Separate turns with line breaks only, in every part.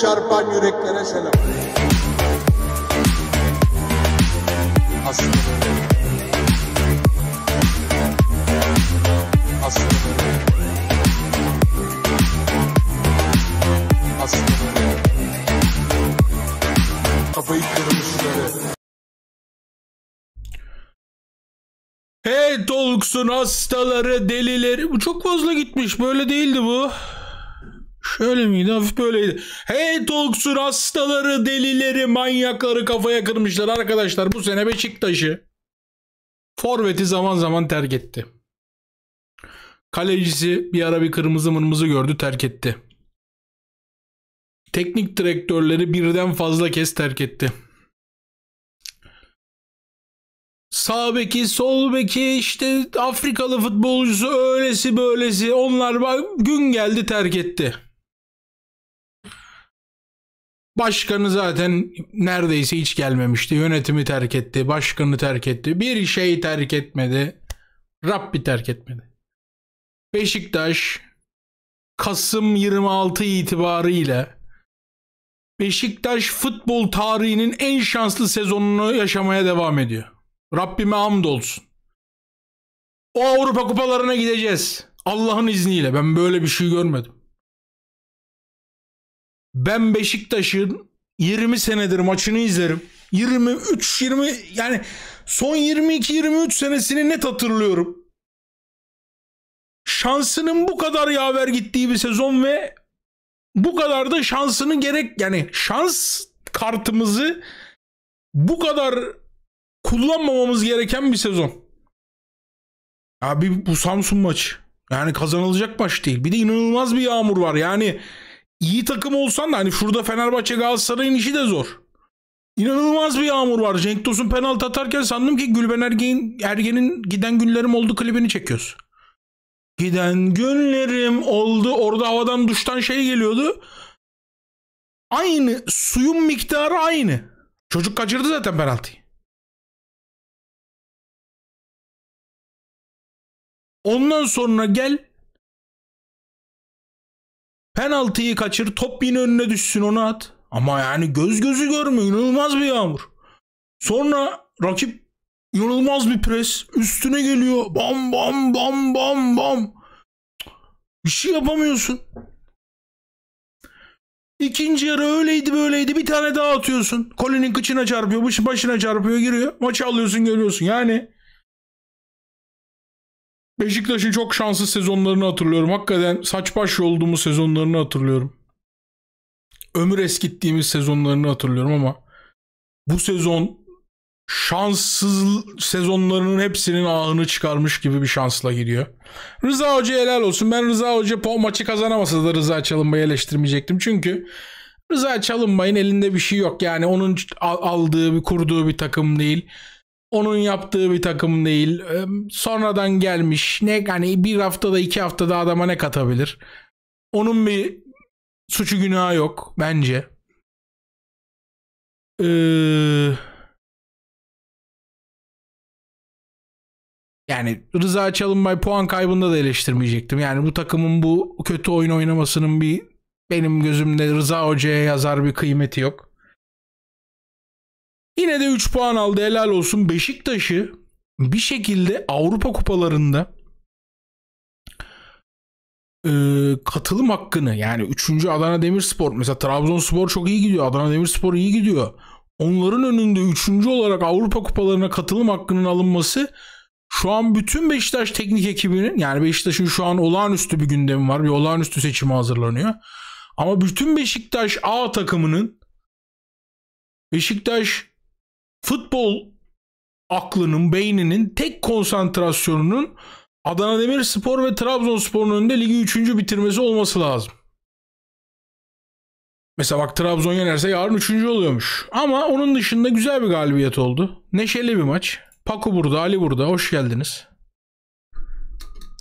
çarpan yüreklere selam. Aslında böyle. Aslında böyle.
Aslında böyle. Hey Tolks'un hastaları, delileri.
Bu çok fazla gitmiş. Böyle değildi bu. Şöyle miydi? Hafif böyleydi. Hey Tolksur hastaları, delileri, manyakları kafaya kırmışlar arkadaşlar. Bu sene Beşiktaş'ı. Forvet'i zaman zaman terk etti. Kalecisi bir ara bir kırmızı mırmızı gördü terk etti. Teknik direktörleri birden fazla kez terk etti. Sağ beki, sol beki, işte Afrikalı futbolcusu öylesi böylesi onlar gün geldi terk etti. Başkanı zaten neredeyse hiç gelmemişti. Yönetimi terk etti, başkanı terk etti. Bir şey terk etmedi. Rabbi terk etmedi. Beşiktaş Kasım 26 itibarıyla Beşiktaş futbol tarihinin en şanslı sezonunu yaşamaya devam ediyor.
Rabbime hamdolsun. O Avrupa kupalarına gideceğiz. Allah'ın izniyle ben böyle bir şey görmedim. Ben
Beşiktaş'ın 20 senedir maçını izlerim. 23 20 yani son 22 23 senesini net hatırlıyorum. Şansının bu kadar yaver gittiği bir sezon ve bu kadar da şansını gerek yani şans kartımızı bu kadar kullanmamamız gereken bir sezon. Abi bu Samsun maçı. Yani kazanılacak maç değil. Bir de inanılmaz bir yağmur var. Yani iyi takım olsan da hani şurada Fenerbahçe Galatasaray'ın işi de zor. İnanılmaz bir yağmur var. Cenk Tosun penaltı atarken sandım ki Gülben Ergen'in Ergen'in Giden Günlerim Oldu klibini çekiyoruz. Giden günlerim oldu. Orada havadan duştan şey geliyordu.
Aynı. Suyun miktarı aynı. Çocuk kaçırdı zaten penaltıyı. Ondan sonra gel Penaltıyı kaçır top yine önüne düşsün
onu at. Ama yani göz gözü görmüyor inanılmaz bir yağmur. Sonra rakip
inanılmaz bir pres üstüne geliyor bam bam bam bam bam. Bir şey yapamıyorsun. İkinci
yarı öyleydi böyleydi bir tane daha atıyorsun. Colin'in kıçına çarpıyor başına çarpıyor giriyor. Maçı alıyorsun görüyorsun yani. Beşiktaş'ın çok şanslı sezonlarını hatırlıyorum. Hakikaten saç baş olduğumuz sezonlarını hatırlıyorum. Ömür eskittiğimiz sezonlarını hatırlıyorum ama bu sezon şanssız sezonlarının hepsinin ağını çıkarmış gibi bir şansla gidiyor. Rıza Hoca helal olsun. Ben Rıza Hoca po maçı kazanamasa da Rıza Çalınbay'ı eleştirmeyecektim. Çünkü Rıza Çalınbay'ın elinde bir şey yok. Yani onun aldığı, bir kurduğu bir takım değil onun yaptığı bir takım değil. Ee, sonradan gelmiş. Ne hani bir haftada iki
haftada adama ne katabilir? Onun bir suçu günahı yok bence. Ee, yani Rıza Çalınbay puan kaybında da eleştirmeyecektim.
Yani bu takımın bu kötü oyun oynamasının bir benim gözümde Rıza Hoca'ya yazar bir kıymeti yok. Yine de 3 puan aldı helal olsun. Beşiktaş'ı bir şekilde Avrupa kupalarında e, katılım hakkını yani 3. Adana Demirspor mesela Trabzonspor çok iyi gidiyor. Adana Demirspor iyi gidiyor. Onların önünde 3. olarak Avrupa kupalarına katılım hakkının alınması şu an bütün Beşiktaş teknik ekibinin yani Beşiktaş'ın şu an olağanüstü bir gündemi var. Bir olağanüstü seçimi hazırlanıyor. Ama bütün Beşiktaş A takımının Beşiktaş futbol aklının, beyninin tek konsantrasyonunun Adana Demirspor ve Trabzonspor'un önünde ligi 3. bitirmesi olması lazım. Mesela bak Trabzon yenerse yarın 3. oluyormuş. Ama onun dışında güzel bir galibiyet oldu. Neşeli bir maç. Paku burada, Ali burada. Hoş geldiniz.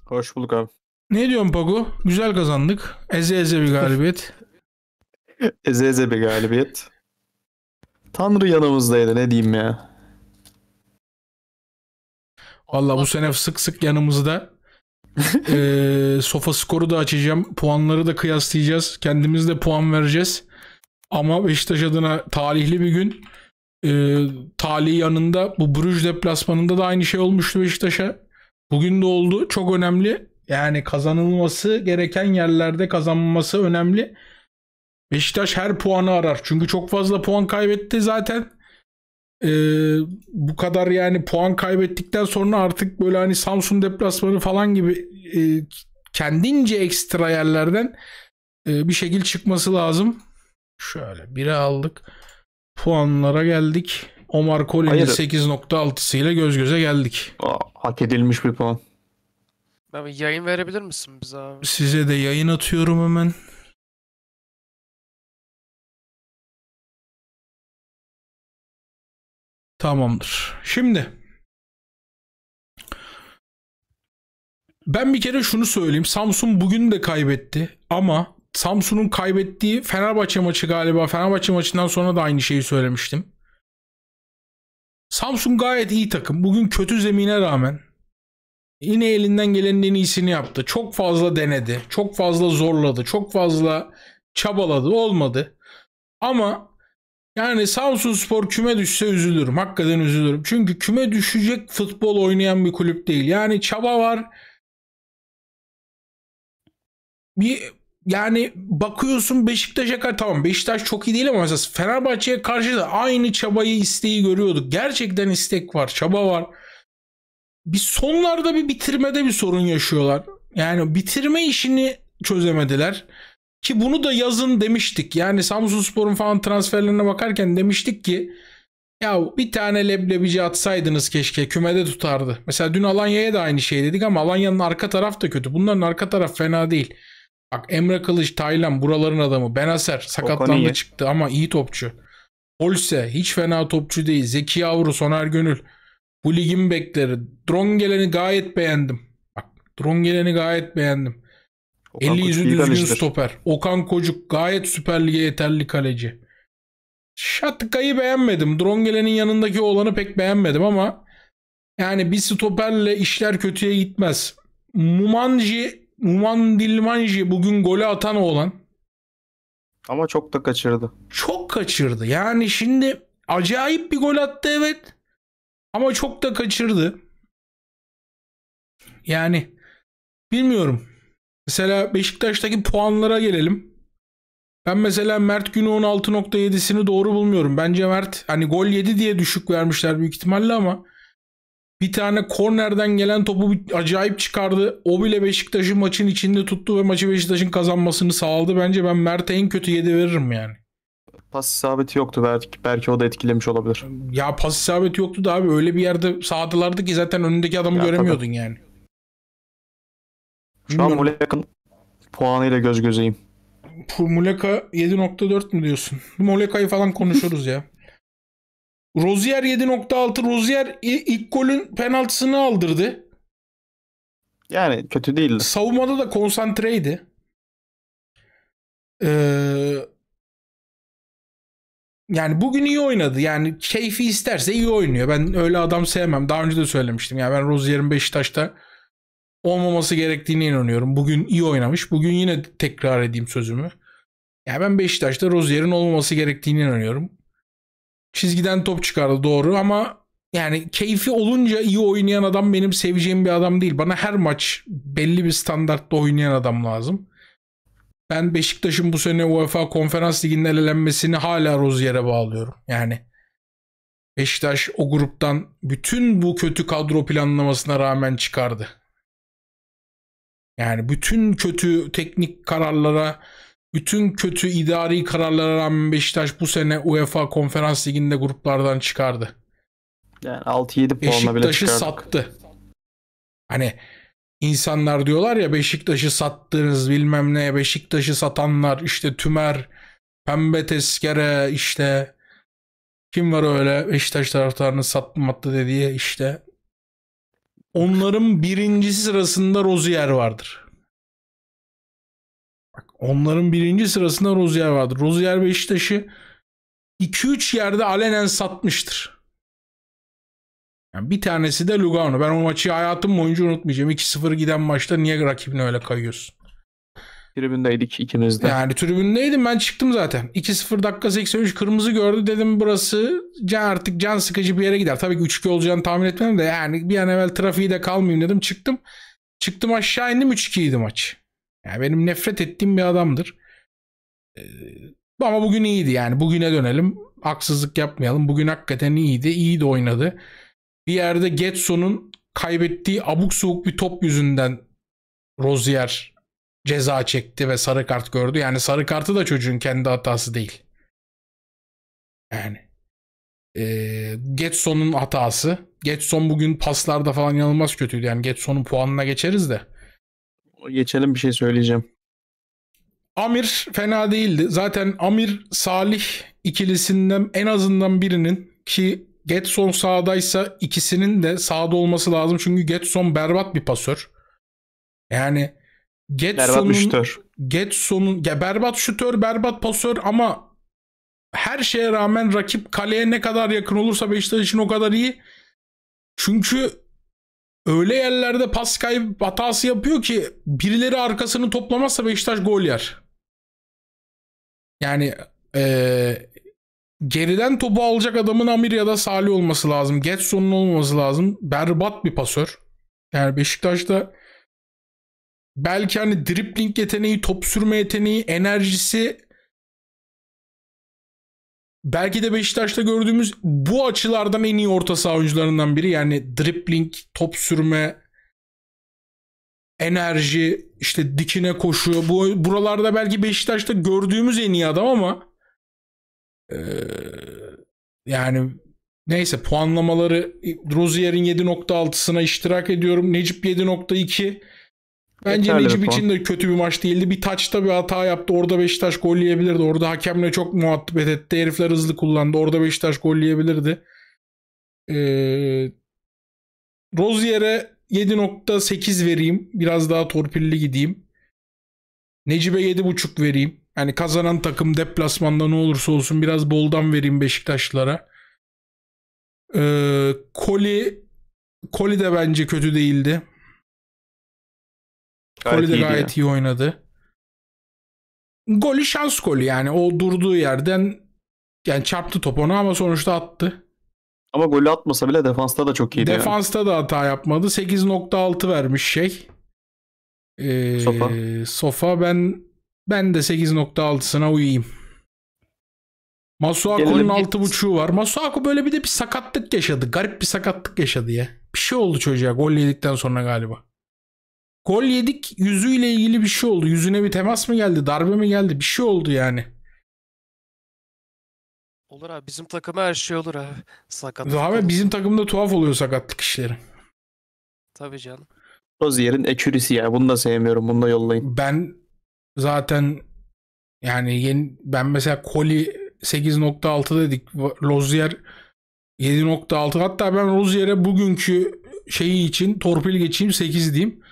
Hoş bulduk abi.
Ne diyorsun Paku? Güzel kazandık. Eze eze bir galibiyet.
eze eze bir galibiyet. Tanrı yanımızdaydı ne diyeyim ya.
Valla bu sene sık sık
yanımızda. ee,
sofa skoru da açacağım. Puanları da kıyaslayacağız. Kendimiz de puan vereceğiz. Ama Beşiktaş adına talihli bir gün. Ee, talih yanında bu Bruj deplasmanında da aynı şey olmuştu Beşiktaş'a. Bugün de oldu. Çok önemli. Yani kazanılması gereken yerlerde kazanması önemli. Beşiktaş her puanı arar. Çünkü çok fazla puan kaybetti zaten. Ee, bu kadar yani puan kaybettikten sonra artık böyle hani Samsun deplasmanı falan gibi e, kendince ekstra yerlerden e, bir şekil çıkması lazım. Şöyle biri aldık. Puanlara geldik. Omar Colin'in 8.6'sı ile göz göze geldik. Aa, hak edilmiş bir puan.
Abi yayın verebilir misin bize abi?
Size de yayın atıyorum hemen. Tamamdır. Şimdi ben bir kere şunu söyleyeyim.
Samsun bugün de kaybetti ama Samsun'un kaybettiği Fenerbahçe maçı galiba. Fenerbahçe maçından sonra da aynı şeyi söylemiştim. Samsun gayet iyi takım. Bugün kötü zemine rağmen yine elinden gelenin en iyisini yaptı. Çok fazla denedi. Çok fazla zorladı. Çok fazla çabaladı. Olmadı. Ama yani Samsun Spor küme düşse üzülürüm. Hakikaten üzülürüm. Çünkü küme düşecek futbol oynayan bir kulüp değil. Yani çaba var. Bir yani bakıyorsun Beşiktaş'a kadar tamam Beşiktaş çok iyi değil ama mesela Fenerbahçe'ye karşı da aynı çabayı isteği görüyorduk. Gerçekten istek var, çaba var. Bir sonlarda bir bitirmede bir sorun yaşıyorlar. Yani bitirme işini çözemediler. Ki bunu da yazın demiştik. Yani Samsun Spor'un falan transferlerine bakarken demiştik ki ya bir tane leblebici atsaydınız keşke kümede tutardı. Mesela dün Alanya'ya da aynı şey dedik ama Alanya'nın arka taraf da kötü. Bunların arka taraf fena değil. Bak Emre Kılıç, Taylan buraların adamı. Benaser sakatlandı çıktı ama iyi topçu. Olse hiç fena topçu değil. Zeki Yavru, Soner Gönül. Bu ligin bekleri. Drongelen'i gayet beğendim. Bak Drongelen'i gayet beğendim. 50 Eli yüzü düzgün stoper. Okan Kocuk gayet Süper Lig'e yeterli kaleci. Şatka'yı beğenmedim. Drongele'nin yanındaki olanı pek beğenmedim ama yani bir stoperle işler kötüye gitmez. Mumanji, Muman bugün golü atan oğlan.
Ama çok da kaçırdı.
Çok kaçırdı. Yani şimdi acayip bir gol attı evet. Ama çok da kaçırdı. Yani bilmiyorum. Mesela Beşiktaş'taki puanlara gelelim. Ben mesela Mert günü 16.7'sini doğru bulmuyorum. Bence Mert hani gol yedi diye düşük vermişler büyük ihtimalle ama bir tane kornerden gelen topu acayip çıkardı. O bile Beşiktaş'ı maçın içinde tuttu ve maçı Beşiktaş'ın kazanmasını sağladı. Bence ben Mert'e en kötü 7 veririm yani.
Pas isabeti yoktu belki, belki o da etkilemiş olabilir.
Ya pas isabeti yoktu da abi öyle bir yerde sağdılardı ki zaten önündeki adamı ya, göremiyordun tabii. yani. Şu an
Muleka'nın puanıyla göz gözeyim.
Muleka 7.4 mü diyorsun? Muleka'yı falan konuşuruz ya. Rozier 7.6. Rozier ilk golün penaltısını aldırdı. Yani kötü değildi. Savunmada da konsantreydi. Ee, yani bugün iyi oynadı. Yani keyfi isterse iyi oynuyor. Ben öyle adam sevmem. Daha önce de söylemiştim. Yani ben Rozier'in Beşiktaş'ta olmaması gerektiğine inanıyorum. Bugün iyi oynamış. Bugün yine tekrar edeyim sözümü. Yani ben Beşiktaş'ta Rozier'in olmaması gerektiğine inanıyorum. Çizgiden top çıkardı doğru ama yani keyfi olunca iyi oynayan adam benim seveceğim bir adam değil. Bana her maç belli bir standartta oynayan adam lazım. Ben Beşiktaş'ın bu sene UEFA Konferans Ligi'nin elenmesini hala Rozier'e bağlıyorum. Yani Beşiktaş o gruptan bütün bu kötü kadro planlamasına rağmen çıkardı. Yani bütün kötü teknik kararlara, bütün kötü idari kararlara rağmen Beşiktaş bu sene UEFA Konferans Ligi'nde gruplardan çıkardı.
Yani 6-7 puanla Beşiktaş'ı bile çıkardık.
sattı. Hani insanlar diyorlar ya Beşiktaş'ı sattınız bilmem ne Beşiktaş'ı satanlar işte Tümer, Pembe Tezkere işte kim var öyle Beşiktaş taraftarını satmadı dediği işte Onların birincisi sırasında Rozier vardır.
Bak, onların birinci sırasında Rozier vardır. Rozier Beşiktaş'ı 2-3 yerde alenen satmıştır.
Yani bir tanesi de Lugano. Ben o maçı hayatım boyunca unutmayacağım. 2-0 giden maçta niye rakibine öyle
kayıyorsun? Tribündeydik ikimiz de.
Yani tribündeydim ben çıktım zaten. 2-0 dakika 83 kırmızı gördü dedim burası can artık can sıkıcı bir yere gider. Tabii ki 3-2 olacağını tahmin etmedim de yani bir an evvel trafiği de kalmayayım dedim çıktım. Çıktım aşağı indim 3-2 maç. Yani benim nefret ettiğim bir adamdır. Ee, ama bugün iyiydi yani bugüne dönelim. Haksızlık yapmayalım. Bugün hakikaten iyiydi. İyi de oynadı. Bir yerde Getson'un kaybettiği abuk soğuk bir top yüzünden Rozier ceza çekti ve sarı kart gördü. Yani sarı kartı da çocuğun kendi hatası değil. Yani. E, Getson'un hatası. Getson bugün paslarda falan inanılmaz kötüydü. Yani Getson'un puanına geçeriz de. Geçelim
bir şey söyleyeceğim.
Amir fena değildi. Zaten Amir Salih ikilisinden en azından birinin ki Getson sağdaysa ikisinin de sağda olması lazım. Çünkü Getson berbat bir pasör. Yani Getson'un, berbat şütör. Getson'un ya berbat şutör, berbat pasör ama her şeye rağmen rakip kaleye ne kadar yakın olursa Beşiktaş için o kadar iyi. Çünkü öyle yerlerde pas kaybı hatası yapıyor ki birileri arkasını toplamazsa Beşiktaş gol yer. Yani ee, geriden topu alacak adamın Amir ya da Salih olması lazım. Getson'un olması lazım. Berbat bir pasör. Yani Beşiktaş'ta belki hani dribbling yeteneği, top sürme yeteneği, enerjisi belki de Beşiktaş'ta gördüğümüz bu açılardan en iyi orta saha oyuncularından biri. Yani dribbling, top sürme, enerji, işte dikine koşuyor. Bu buralarda belki Beşiktaş'ta gördüğümüz en iyi adam ama ee, yani neyse puanlamaları Rozier'in 7.6'sına iştirak ediyorum. Necip 7.2 Bence Necip için de kötü bir maç değildi. Bir taçta bir hata yaptı. Orada Beşiktaş gol yiyebilirdi. Orada hakemle çok muhabbet etti. Herifler hızlı kullandı. Orada Beşiktaş gol yiyebilirdi. Ee, Rozier'e 7.8 vereyim. Biraz daha torpilli gideyim. Necip'e 7.5 vereyim. Yani kazanan takım deplasmanda ne olursa olsun biraz boldan vereyim Beşiktaşlara. Ee, Koli Koli de bence kötü değildi.
Gayet de gayet ya.
iyi oynadı. Golü şans golü yani. O durduğu yerden yani çarptı top ona ama sonuçta attı.
Ama golü atmasa bile defansta da çok iyiydi.
Defansta yani. da hata yapmadı. 8.6 vermiş şey. Ee, sofa. Sofa ben ben de 8.6'sına uyuyayım. Masuako'nun 6.5'u var. Masuako böyle bir de bir sakatlık yaşadı. Garip bir sakatlık yaşadı ya. Bir şey oldu çocuğa gol yedikten sonra galiba. Gol yedik yüzüyle ilgili bir şey oldu. Yüzüne bir temas mı geldi? Darbe mi geldi? Bir şey oldu yani.
Olur abi bizim takıma her şey olur abi. Sakatlık.
Abi bizim takımda tuhaf oluyor sakatlık işleri. Tabii canım.
Rozier'in ekürisi ya. Bunu da sevmiyorum. Bunu da yollayın.
Ben zaten yani yeni, ben mesela Koli 8.6 dedik. Rozier 7.6. Hatta ben Rozier'e bugünkü şeyi için torpil geçeyim 8 diyeyim.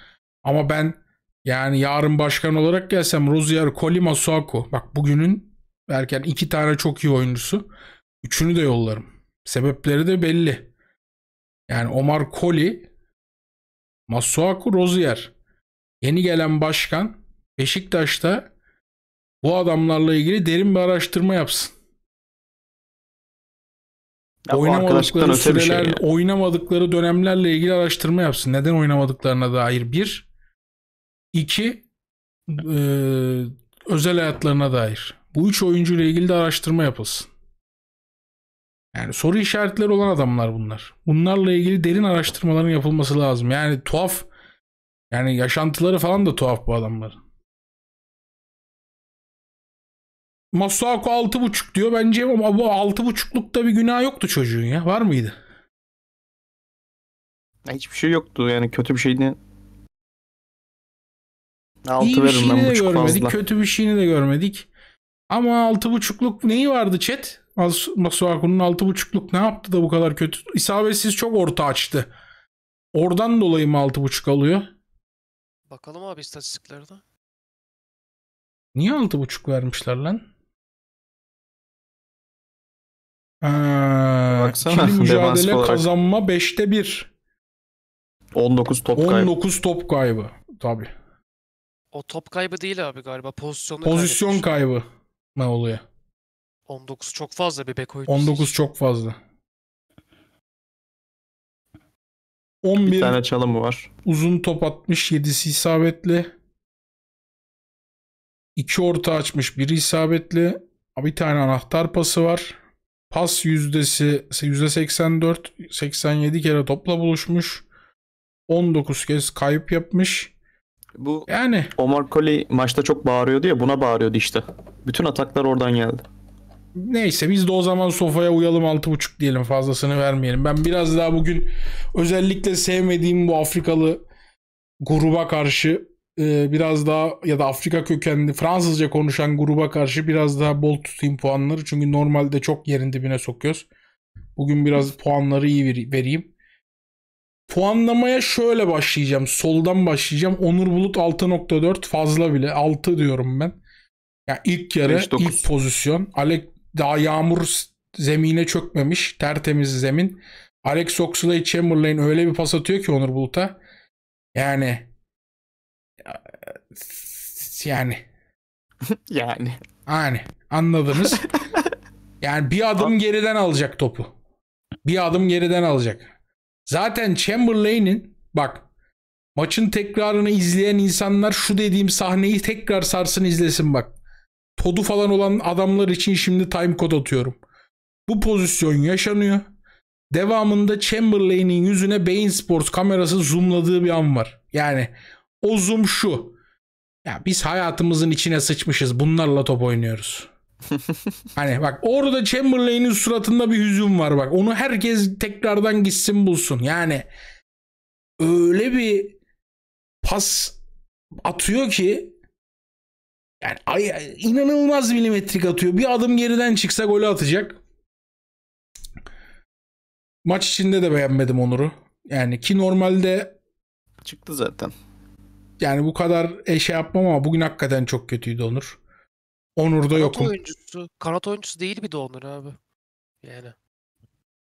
Ama ben yani yarın başkan olarak gelsem Rozier, Kolima, Suako. Bak bugünün erken iki tane çok iyi oyuncusu. Üçünü de yollarım. Sebepleri de belli. Yani Omar Koli, Masuaku Rozier. Yeni gelen başkan Beşiktaş'ta bu adamlarla ilgili derin bir araştırma yapsın.
Ya oynamadıkları şey süreler, şey
ya. oynamadıkları dönemlerle ilgili araştırma yapsın. Neden oynamadıklarına dair bir. İki, e, özel hayatlarına dair. Bu üç oyuncu ile ilgili de araştırma yapılsın. Yani soru işaretleri olan adamlar bunlar. Bunlarla ilgili
derin araştırmaların yapılması lazım. Yani tuhaf yani yaşantıları falan da tuhaf bu adamların. Masuako 6.5 diyor. Bence ama bu 6.5'lukta bir günah yoktu çocuğun ya. Var mıydı?
Hiçbir şey yoktu yani kötü bir şeydi
Altı İyi bir şeyini de görmedik. Fazla. Kötü
bir şeyini de görmedik. Ama altı buçukluk neyi vardı chat? Masuaku'nun buçukluk ne yaptı da bu kadar kötü? İsabetsiz çok orta
açtı. Oradan dolayı mı altı buçuk alıyor?
Bakalım abi istatistiklerde.
Niye altı buçuk vermişler lan? Ha, ee, mücadele olarak. kazanma 5'te
1. 19 top 19 kaybı. 19 top kaybı. Tabii.
O top kaybı değil abi galiba. Pozisyonu Pozisyon
kaybı ne oluyor?
19 çok fazla bir bek oyuncusu. 19
için. çok fazla.
11 bir tane çalımı var.
Uzun top atmış, 7'si isabetli. 2 orta açmış, biri isabetli. Bir tane anahtar pası var. Pas yüzdesi %84, 87 kere topla buluşmuş. 19 kez kayıp yapmış.
Bu yani Omar Colley maçta çok bağırıyordu ya buna bağırıyordu işte. Bütün ataklar oradan geldi.
Neyse biz de o zaman sofaya uyalım 6.5 diyelim fazlasını vermeyelim. Ben biraz daha bugün özellikle sevmediğim bu Afrikalı gruba karşı e, biraz daha ya da Afrika kökenli Fransızca konuşan gruba karşı biraz daha bol tutayım puanları. Çünkü normalde çok yerin dibine sokuyoruz. Bugün biraz puanları iyi vereyim. Puanlamaya şöyle başlayacağım. Soldan başlayacağım. Onur Bulut 6.4 fazla bile. 6 diyorum ben. Yani ilk yarı 5, ilk pozisyon. Alek daha yağmur zemine çökmemiş. Tertemiz zemin. Alex Oxlade Chamberlain öyle bir pas atıyor ki Onur Bulut'a. Yani yani yani yani anladınız. yani bir adım geriden alacak topu. Bir adım geriden alacak. Zaten Chamberlain'in bak maçın tekrarını izleyen insanlar şu dediğim sahneyi tekrar sarsın izlesin bak. Todu falan olan adamlar için şimdi time code atıyorum. Bu pozisyon yaşanıyor. Devamında Chamberlain'in yüzüne Bein Sports kamerası zoomladığı bir an var. Yani o zoom şu. Ya biz hayatımızın içine sıçmışız. Bunlarla top oynuyoruz hani bak orada Chamberlain'in suratında bir hüzün var bak. Onu herkes tekrardan gitsin bulsun. Yani öyle bir pas atıyor ki yani ay, inanılmaz milimetrik atıyor. Bir adım geriden çıksa golü atacak. Maç içinde de beğenmedim Onur'u. Yani ki normalde çıktı zaten. Yani bu kadar eşe yapmam ama bugün hakikaten çok kötüydü Onur. Onur'da kanat yokum.
Oyuncusu, kanat oyuncusu değil bir de Onur abi. Yani.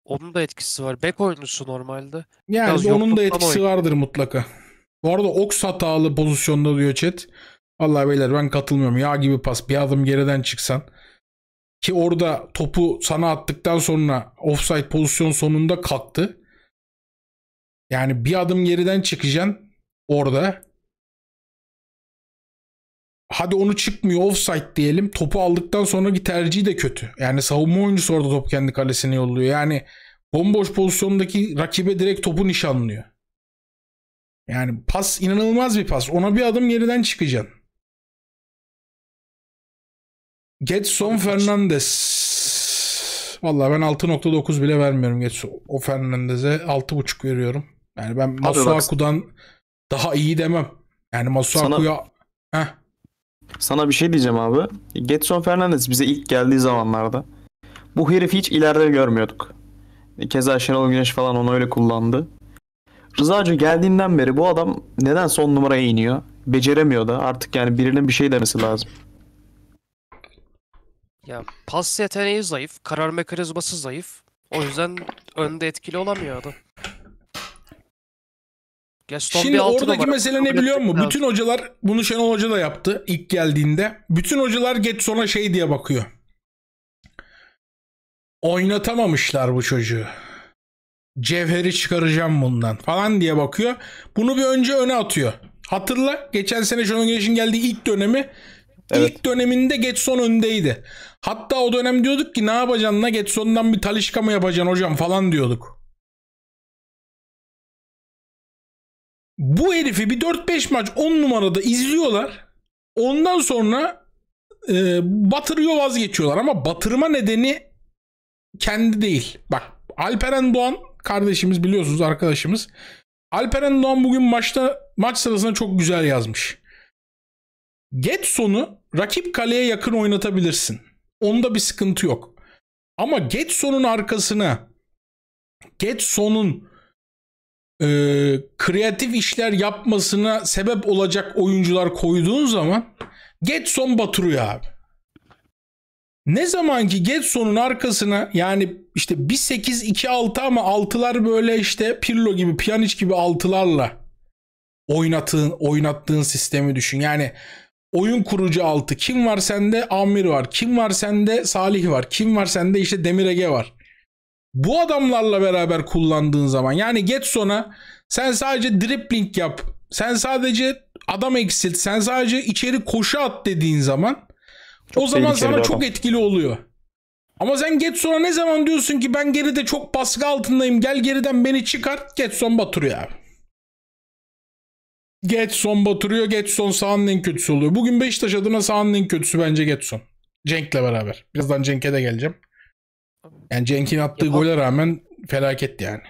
Onun da etkisi var. Bek oyuncusu normalde. Yani Biraz onun da etkisi oyun.
vardır mutlaka. Bu arada Ox hatalı pozisyonda diyor chat. Allah beyler ben katılmıyorum. Yağ gibi pas. Bir adım geriden çıksan. Ki orada topu sana attıktan sonra offside pozisyon sonunda kalktı. Yani bir adım geriden çıkacaksın orada hadi onu çıkmıyor offside diyelim. Topu aldıktan sonraki tercihi de kötü. Yani savunma oyuncusu orada top kendi kalesine yolluyor. Yani bomboş pozisyondaki rakibe direkt topu
nişanlıyor. Yani pas inanılmaz bir pas. Ona bir adım geriden çıkacaksın. Getson Fernandez.
Vallahi ben 6.9 bile vermiyorum Getson. O Fernandez'e 6.5 veriyorum. Yani ben Masuaku'dan daha iyi demem. Yani Masuaku'ya...
Sana... Heh. Sana bir şey diyeceğim abi. Getson Fernandez bize ilk geldiği zamanlarda bu herifi hiç ileride görmüyorduk. Keza Şenol Güneş falan onu öyle kullandı. Rıza geldiğinden beri bu adam neden son numaraya iniyor? Beceremiyor da artık yani birinin bir şey demesi lazım.
Ya pas yeteneği zayıf, karar mekanizması zayıf. O yüzden önde etkili olamıyor adam. Gaston Şimdi bir oradaki numara. mesele ne biliyor musun? Bütün
hocalar bunu Şenol Hoca da yaptı ilk geldiğinde. Bütün hocalar geç sonra şey diye bakıyor. Oynatamamışlar bu çocuğu. Cevheri çıkaracağım bundan falan diye bakıyor. Bunu bir önce öne atıyor. Hatırla geçen sene Şenol Güneş'in geldiği ilk dönemi Evet. İlk döneminde Getson öndeydi. Hatta o dönem diyorduk
ki ne yapacaksın la Getson'dan bir talişka mı yapacaksın hocam falan diyorduk. bu herifi bir 4-5 maç 10 numarada izliyorlar.
Ondan sonra e, batırıyor vazgeçiyorlar ama batırma nedeni kendi değil. Bak Alperen Doğan kardeşimiz biliyorsunuz arkadaşımız. Alperen Doğan bugün maçta maç sırasında çok güzel yazmış. Getson'u rakip kaleye yakın oynatabilirsin. Onda bir sıkıntı yok. Ama Getson'un arkasına Getson'un e, kreatif işler yapmasına sebep olacak oyuncular koyduğun zaman Getson batırıyor abi. Ne zaman ki Getson'un arkasına yani işte 1-8-2-6 ama altılar böyle işte Pirlo gibi Pjanic gibi altılarla oynatığın, oynattığın sistemi düşün. Yani oyun kurucu altı kim var sende Amir var kim var sende Salih var kim var sende işte Demir Ege var bu adamlarla beraber kullandığın zaman yani Getson'a sen sadece dribbling yap. Sen sadece adam eksilt. Sen sadece içeri koşu at dediğin zaman
çok o zaman sana adam. çok
etkili oluyor. Ama sen Getson'a ne zaman diyorsun ki ben geride çok baskı altındayım gel geriden beni çıkar Getson batırıyor abi. Getson batırıyor. Getson sahanın en kötüsü oluyor. Bugün Beşiktaş adına sahanın en kötüsü bence Getson. Cenk'le beraber. Birazdan Cenk'e de geleceğim. Yani Cenk'in attığı Yapam- gole rağmen felaket yani.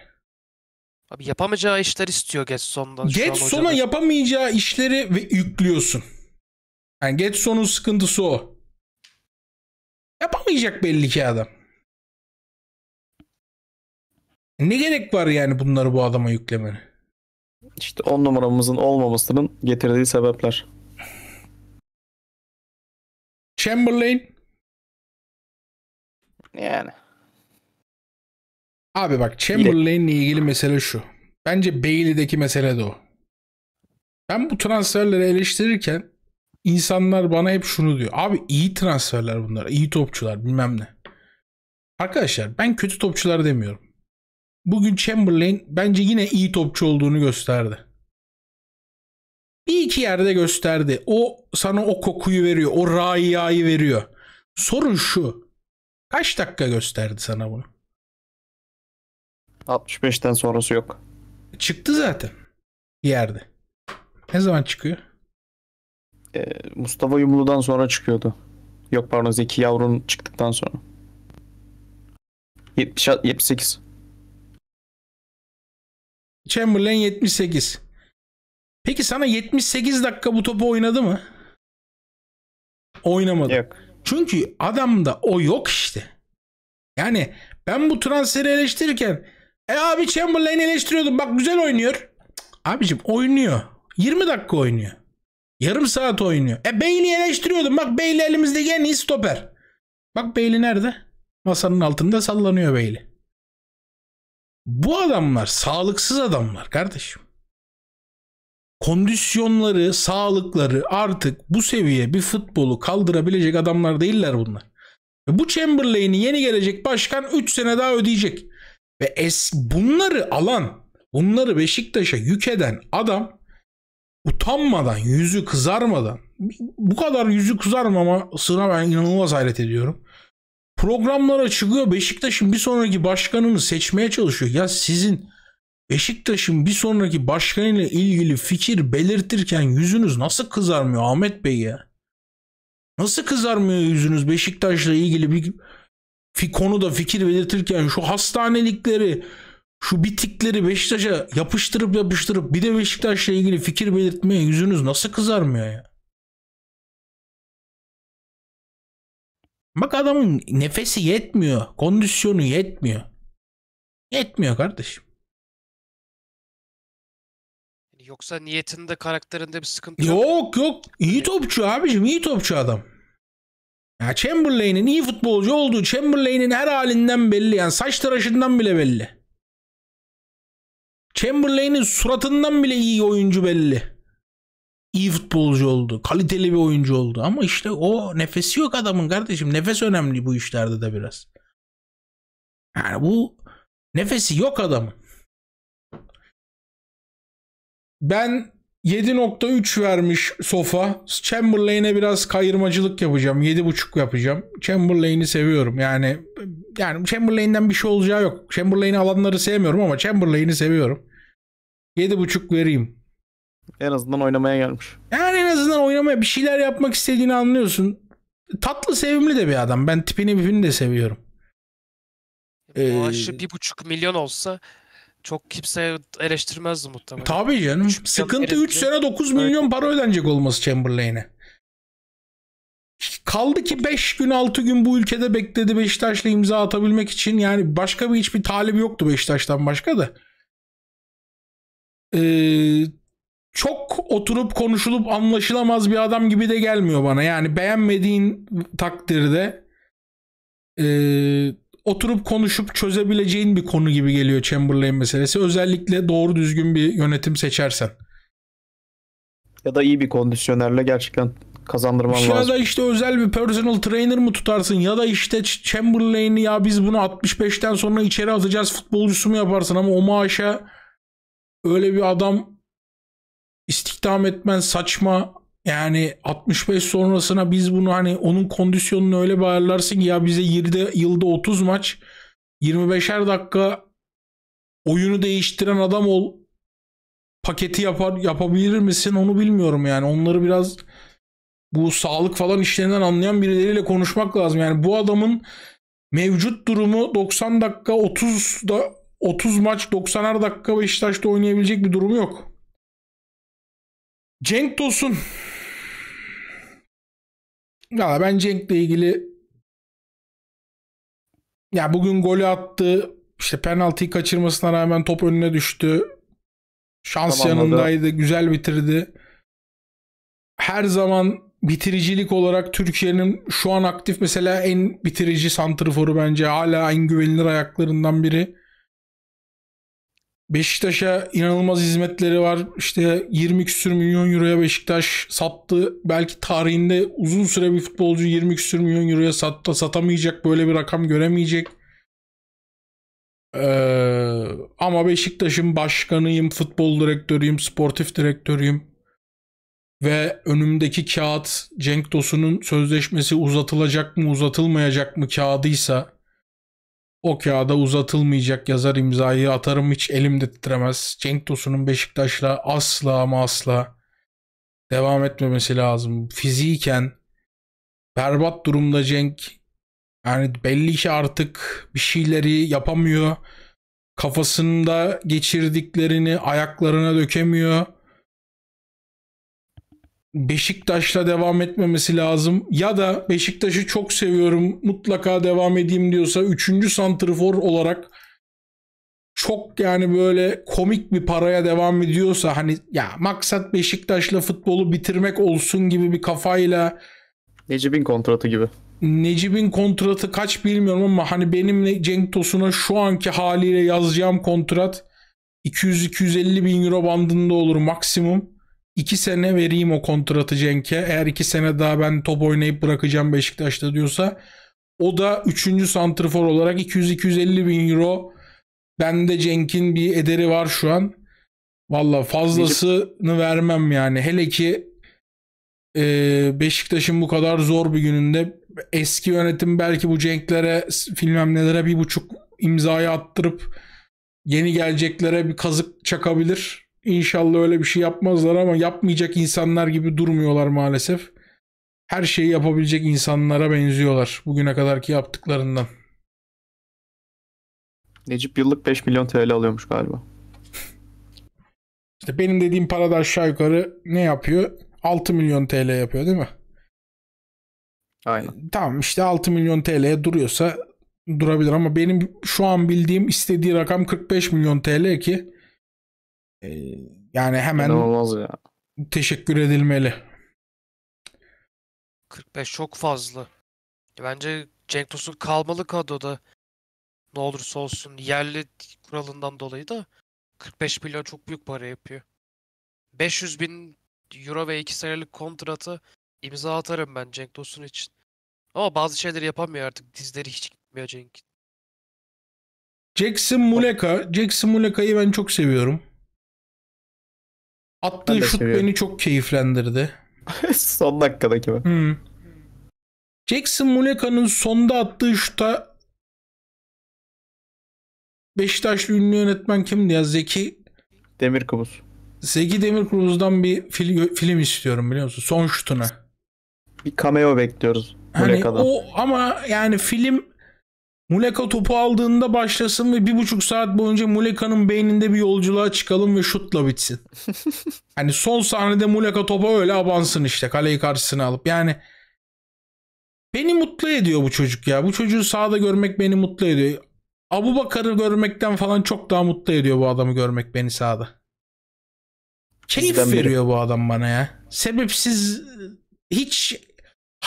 Abi yapamayacağı işler istiyor Getson'dan. Getson'a
yapamayacağı işleri ve yüklüyorsun.
Yani Getson'un sıkıntısı o. Yapamayacak belli ki adam. Ne gerek var yani bunları bu adama yüklemene?
İşte on numaramızın olmamasının getirdiği sebepler.
Chamberlain. Yani. Abi bak Chamberlain'le ilgili mesele şu.
Bence Bailey'deki mesele de o. Ben bu transferleri eleştirirken insanlar bana hep şunu diyor. Abi iyi transferler bunlar. iyi topçular bilmem ne. Arkadaşlar ben kötü topçular demiyorum. Bugün Chamberlain bence yine iyi topçu olduğunu gösterdi. Bir iki yerde gösterdi. O sana o kokuyu veriyor. O raiyayı veriyor. Sorun şu. Kaç dakika gösterdi sana bunu?
65'ten sonrası yok. Çıktı zaten. Yerde.
Ne zaman çıkıyor?
Ee, Mustafa Yumlu'dan sonra çıkıyordu. Yok pardon Zeki Yavrun çıktıktan sonra. 70, 78.
Chamberlain 78. Peki sana 78 dakika bu topu oynadı mı? Oynamadı. Yok. Çünkü adamda o yok işte. Yani ben bu transferi eleştirirken e abi Chamberlain eleştiriyordum. Bak güzel oynuyor. Cık, abicim oynuyor. 20 dakika oynuyor. Yarım saat oynuyor. E Bailey eleştiriyordum. Bak Bailey elimizdeki en iyi stoper. Bak Bailey nerede? Masanın altında sallanıyor Bailey. Bu adamlar sağlıksız adamlar kardeşim. Kondisyonları, sağlıkları artık bu seviye bir futbolu kaldırabilecek adamlar değiller bunlar. E bu Chamberlain'i yeni gelecek başkan 3 sene daha ödeyecek. Ve es bunları alan, bunları Beşiktaş'a yük eden adam utanmadan, yüzü kızarmadan bu kadar yüzü kızarmama sıra ben inanılmaz hayret ediyorum. Programlara çıkıyor Beşiktaş'ın bir sonraki başkanını seçmeye çalışıyor. Ya sizin Beşiktaş'ın bir sonraki başkanıyla ilgili fikir belirtirken yüzünüz nasıl kızarmıyor Ahmet Bey ya? Nasıl kızarmıyor yüzünüz Beşiktaş'la ilgili bir konuda fikir belirtirken şu hastanelikleri, şu bitikleri Beşiktaş'a
yapıştırıp yapıştırıp bir de Beşiktaş'la ilgili fikir belirtmeye yüzünüz nasıl kızarmıyor ya? Bak adamın nefesi yetmiyor. Kondisyonu yetmiyor. Yetmiyor kardeşim.
Yoksa niyetinde karakterinde bir sıkıntı
yok. Yok yok. İyi hani
topçu abicim. iyi topçu adam. Ya Chamberlain'in iyi futbolcu olduğu Chamberlain'in her halinden belli. Yani saç tıraşından bile belli. Chamberlain'in suratından bile iyi oyuncu belli. İyi futbolcu oldu. Kaliteli bir oyuncu oldu. Ama işte o nefesi yok adamın kardeşim. Nefes önemli bu işlerde de biraz.
Yani bu nefesi yok adamın. Ben 7.3 vermiş sofa.
Chamberlain'e biraz kayırmacılık yapacağım. 7.5 yapacağım. Chamberlain'i seviyorum. Yani yani Chamberlain'den bir şey olacağı yok. Chamberlain'i alanları sevmiyorum ama Chamberlain'i seviyorum.
7.5 vereyim. En azından oynamaya gelmiş.
Yani en azından oynamaya bir şeyler yapmak istediğini anlıyorsun. Tatlı sevimli de bir adam. Ben tipini bifini de seviyorum. Maaşı ee...
bir buçuk milyon olsa çok kimse eleştirmezdi muhtemelen. Tabii canım.
Üç Sıkıntı 3 sene 9 milyon para ödenecek olması Chamberlain'e. Kaldı ki 5 gün 6 gün bu ülkede bekledi Beşiktaş'la imza atabilmek için. Yani başka bir hiçbir talep yoktu Beşiktaş'tan başka da. Ee, çok oturup konuşulup anlaşılamaz bir adam gibi de gelmiyor bana. Yani beğenmediğin takdirde ee, oturup konuşup çözebileceğin bir konu gibi geliyor Chamberlain meselesi. Özellikle doğru düzgün bir yönetim seçersen.
Ya da iyi bir kondisyonerle gerçekten kazandırman ya lazım. Ya da
işte özel bir personal trainer mı tutarsın ya da işte Chamberlain'i ya biz bunu 65'ten sonra içeri atacağız futbolcusu mu yaparsın ama o maaşa öyle bir adam istihdam etmen saçma yani 65 sonrasına biz bunu hani onun kondisyonunu öyle bir ayarlarsın ki ya bize yılda yılda 30 maç 25'er dakika oyunu değiştiren adam ol paketi yapar yapabilir misin onu bilmiyorum yani onları biraz bu sağlık falan işlerinden anlayan birileriyle konuşmak lazım. Yani bu adamın mevcut durumu 90 dakika 30 da 30 maç 90'ar dakika Beşiktaş'ta
oynayabilecek bir durumu yok. Cenk Tosun ya ben Cenk'le ilgili
ya bugün golü attı. İşte penaltıyı kaçırmasına rağmen top önüne düştü. Şans tamam, yanındaydı. Güzel bitirdi. Her zaman bitiricilik olarak Türkiye'nin şu an aktif mesela en bitirici santriforu bence. Hala en güvenilir ayaklarından biri. Beşiktaş'a inanılmaz hizmetleri var. İşte 20 küsür milyon euroya Beşiktaş sattı. Belki tarihinde uzun süre bir futbolcu 20 küsür milyon euroya sattı. Satamayacak böyle bir rakam göremeyecek. Ee, ama Beşiktaş'ın başkanıyım, futbol direktörüyüm, sportif direktörüyüm. Ve önümdeki kağıt Cenk Tosun'un sözleşmesi uzatılacak mı uzatılmayacak mı kağıdıysa o kağıda uzatılmayacak yazar imzayı atarım hiç elimde titremez. Cenk Tosun'un Beşiktaş'la asla ama asla devam etmemesi lazım. Fiziken berbat durumda Cenk. Yani belli ki artık bir şeyleri yapamıyor. Kafasında geçirdiklerini ayaklarına dökemiyor. Beşiktaş'la devam etmemesi lazım. Ya da Beşiktaş'ı çok seviyorum mutlaka devam edeyim diyorsa 3. Santrifor olarak çok yani böyle komik bir paraya devam ediyorsa hani ya maksat Beşiktaş'la futbolu bitirmek olsun gibi bir kafayla
Necip'in kontratı gibi.
Necip'in kontratı kaç bilmiyorum ama hani benim Cenk Tosun'a şu anki haliyle yazacağım kontrat 200-250 bin euro bandında olur maksimum. 2 sene vereyim o kontratı Cenk'e. Eğer 2 sene daha ben top oynayıp bırakacağım Beşiktaş'ta diyorsa o da 3. santrifor olarak 200-250 bin euro. Bende Cenk'in bir ederi var şu an. Valla fazlasını vermem yani. Hele ki e, Beşiktaş'ın bu kadar zor bir gününde eski yönetim belki bu Cenk'lere bilmem nelere bir buçuk imzayı attırıp yeni geleceklere bir kazık çakabilir. İnşallah öyle bir şey yapmazlar ama yapmayacak insanlar gibi durmuyorlar maalesef. Her şeyi yapabilecek insanlara benziyorlar bugüne kadarki yaptıklarından.
Necip yıllık 5 milyon TL alıyormuş galiba.
İşte benim dediğim para da aşağı yukarı ne yapıyor? 6 milyon TL yapıyor değil mi? Aynen. Tamam işte 6 milyon TL'ye duruyorsa durabilir ama benim şu an bildiğim istediği rakam 45 milyon TL ki ee, yani hemen İnanılmaz ya. teşekkür edilmeli.
45 çok fazla. Bence Cenk Tosun kalmalı kadroda. Ne olursa olsun yerli kuralından dolayı da 45 milyon çok büyük para yapıyor. 500 bin euro ve 2 senelik kontratı imza atarım ben Cenk Tosun için. Ama bazı şeyleri yapamıyor artık. Dizleri hiç gitmiyor Cenk.
Jackson Muleka. Jackson Muleka'yı ben çok seviyorum. Attığı şut beni çok keyiflendirdi. Son dakikadaki mi? Hmm. Jackson Muleka'nın sonda attığı şuta Beşiktaşlı ünlü yönetmen kimdi ya? Zeki Demirkubuz. Zeki Demirkubuz'dan bir fil, film istiyorum biliyor musun? Son şutuna.
Bir cameo bekliyoruz. Hani o
ama yani film Muleka topu aldığında başlasın ve bir buçuk saat boyunca Muleka'nın beyninde bir yolculuğa çıkalım ve şutla bitsin. hani son sahnede Muleka topa öyle abansın işte kaleyi karşısına alıp. Yani beni mutlu ediyor bu çocuk ya. Bu çocuğu sahada görmek beni mutlu ediyor. Abu Bakar'ı görmekten falan çok daha mutlu ediyor bu adamı görmek beni sahada. Keyif veriyor bu adam bana ya. Sebepsiz hiç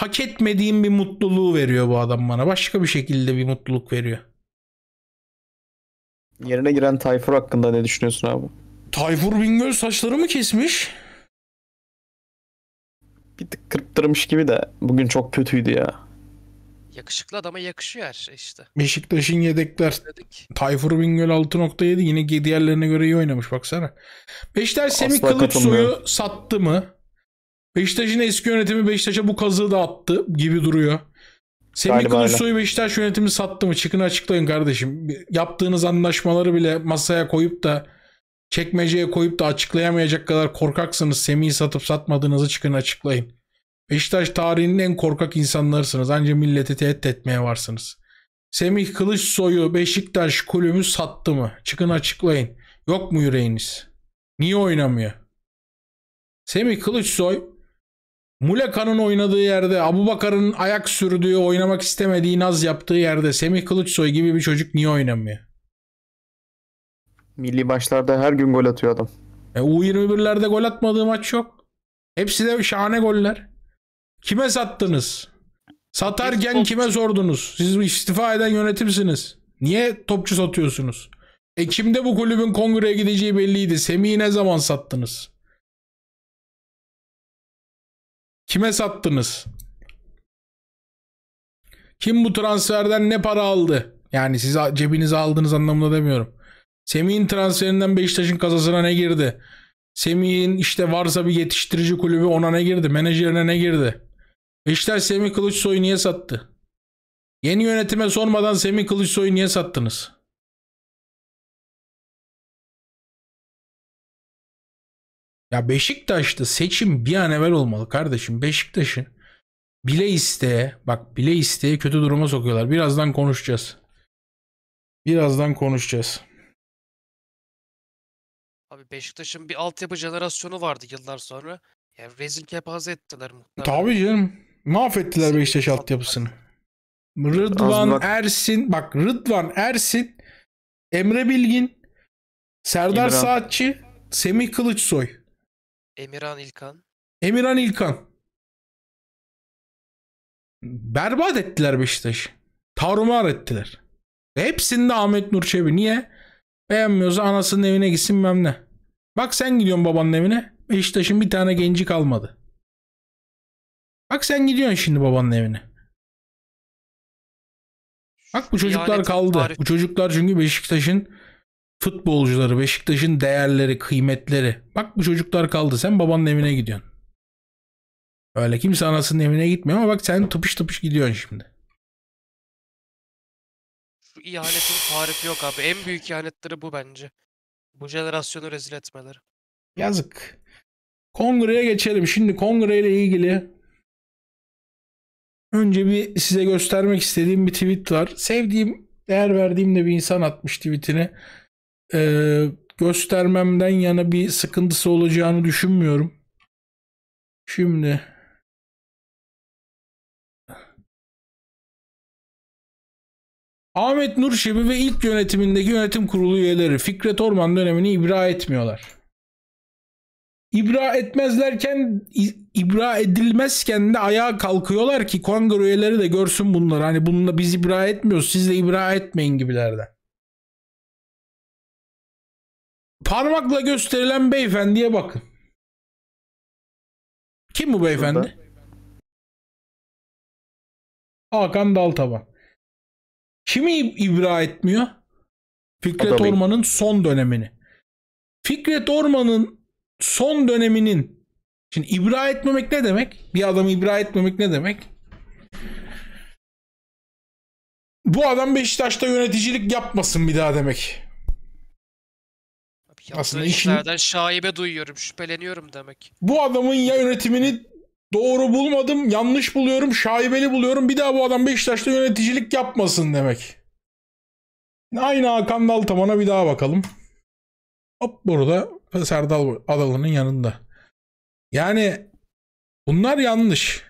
hak etmediğim bir mutluluğu veriyor bu adam bana. Başka bir şekilde bir mutluluk
veriyor. Yerine giren Tayfur hakkında ne düşünüyorsun abi? Tayfur Bingöl saçları mı kesmiş? Bir tık kırptırmış
gibi de bugün çok kötüydü ya. Yakışıklı adama yakışıyor her şey işte.
Beşiktaş'ın yedekler. Tayfur Bingöl 6.7 yine diğerlerine göre iyi oynamış baksana. Beşiktaş Semih Kılıçsoy'u sattı mı? Beşiktaş'ın eski yönetimi Beşiktaş'a bu kazığı da attı gibi duruyor. Semih Kılıçsoy'u Beşiktaş yönetimi sattı mı? Çıkın açıklayın kardeşim. Yaptığınız anlaşmaları bile masaya koyup da çekmeceye koyup da açıklayamayacak kadar korkaksınız. Semih'i satıp satmadığınızı çıkın açıklayın. Beşiktaş tarihinin en korkak insanlarısınız. Anca milleti tehdit etmeye varsınız. Semih Kılıçsoy'u Beşiktaş kulübü sattı mı? Çıkın açıklayın. Yok mu yüreğiniz? Niye oynamıyor? Semih Kılıçsoy Muleka'nın oynadığı yerde, Abu Bakar'ın ayak sürdüğü, oynamak istemediği, naz yaptığı yerde Semih Kılıçsoy gibi bir çocuk niye oynamıyor?
Milli maçlarda her gün gol atıyor adam.
E, U21'lerde gol atmadığı maç yok. Hepsi de şahane goller. Kime sattınız? Satarken kime sordunuz? Siz istifa eden yönetimsiniz. Niye topçu satıyorsunuz? Ekim'de bu kulübün kongreye gideceği belliydi.
Semih'i ne zaman sattınız? Kime sattınız? Kim bu transferden ne para aldı?
Yani siz cebinize aldınız anlamında demiyorum. Semih'in transferinden Beşiktaş'ın kasasına ne girdi? Semih'in işte varsa bir yetiştirici kulübü ona ne girdi? Menajerine ne girdi?
Beşiktaş Semih Kılıçsoy'u niye sattı? Yeni yönetime sormadan Semih Kılıçsoy'u niye sattınız? Ya Beşiktaş'ta seçim bir an evvel olmalı kardeşim. Beşiktaş'ın
bile isteye bak bile isteye kötü duruma sokuyorlar. Birazdan konuşacağız. Birazdan konuşacağız.
Abi Beşiktaş'ın bir altyapı jenerasyonu vardı yıllar sonra. Yani rezil kepaze ettiler muhtemelen.
Tabii canım. Mahvettiler Beşiktaş altyapısını. Rıdvan bak. Ersin bak Rıdvan Ersin Emre Bilgin Serdar İmran. Saatçi
Semih Kılıçsoy
Emirhan İlkan.
Emirhan İlkan. Berbat ettiler Beşiktaş'ı. Tarumar ettiler.
Hepsinde Ahmet Nur Çebi. Niye? Beğenmiyorsa anasının evine gitsin bilmem ne.
Bak sen gidiyorsun babanın evine. Beşiktaş'ın bir tane genci kalmadı. Bak sen gidiyorsun şimdi babanın evine. Bak bu çocuklar
kaldı. Bu çocuklar çünkü Beşiktaş'ın futbolcuları, Beşiktaş'ın değerleri, kıymetleri. Bak bu çocuklar kaldı. Sen babanın evine gidiyorsun. Öyle kimse anasının evine gitmiyor ama bak sen tıpış tıpış gidiyorsun şimdi.
Şu ihanetin tarifi yok abi. En büyük ihanetleri bu bence. Bu jenerasyonu rezil etmeleri.
Yazık. Kongreye geçelim. Şimdi kongreyle ilgili önce bir size göstermek istediğim bir tweet var. Sevdiğim, değer verdiğim de bir insan atmış tweetini e, göstermemden
yana bir sıkıntısı olacağını düşünmüyorum. Şimdi Ahmet Nurşebi ve ilk yönetimindeki yönetim kurulu üyeleri Fikret Orman dönemini ibra etmiyorlar.
İbra etmezlerken ibra edilmezken de ayağa kalkıyorlar ki kongre üyeleri de görsün bunlar. Hani bununla biz ibra etmiyoruz siz de ibra
etmeyin gibilerden. Parmakla gösterilen beyefendiye bakın. Kim bu beyefendi? Burada. Hakan Daltaban. Kimi ibra etmiyor? Fikret Adamı. Orman'ın son dönemini. Fikret
Orman'ın son döneminin şimdi ibra etmemek ne demek? Bir adamı ibra etmemek ne demek? Bu adam Beşiktaş'ta yöneticilik yapmasın bir daha demek. Yaptığı Aslında işin-
işlerden şaibe duyuyorum, şüpheleniyorum demek.
Bu adamın ya yönetimini doğru bulmadım, yanlış buluyorum, şaibeli buluyorum. Bir daha bu adam Beşiktaş'ta yöneticilik yapmasın demek. Aynı Hakan Daltaman'a bir daha bakalım. Hop burada Serdal Adalı'nın yanında. Yani bunlar yanlış.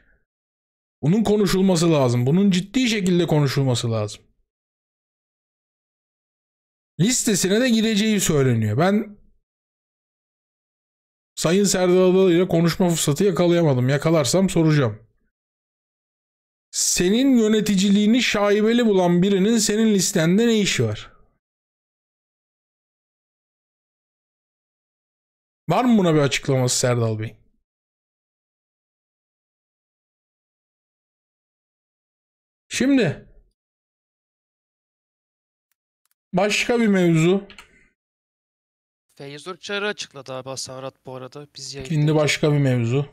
Bunun konuşulması lazım. Bunun ciddi şekilde konuşulması lazım listesine de gireceği söyleniyor. Ben Sayın Serdar Adalı ile konuşma fırsatı yakalayamadım. Yakalarsam soracağım. Senin yöneticiliğini şaibeli bulan birinin senin listende ne işi var? Var mı buna bir açıklaması Serdal Bey? Şimdi Başka bir mevzu.
Feyyaz Urçar'ı açıkladı abi Hasanrat bu arada. Biz yayında. Şimdi
başka bir mevzu.